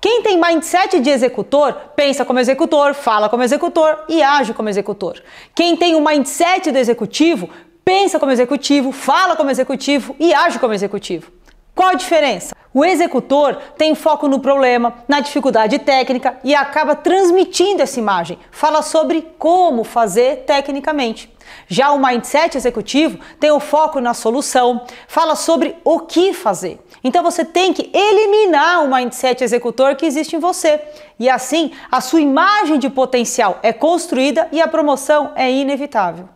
Quem tem mindset de executor, pensa como executor, fala como executor e age como executor. Quem tem o mindset do executivo, pensa como executivo, fala como executivo e age como executivo. Qual a diferença? O executor tem foco no problema, na dificuldade técnica e acaba transmitindo essa imagem. Fala sobre como fazer tecnicamente. Já o mindset executivo tem o foco na solução, fala sobre o que fazer. Então você tem que eliminar o mindset executor que existe em você. E assim, a sua imagem de potencial é construída e a promoção é inevitável.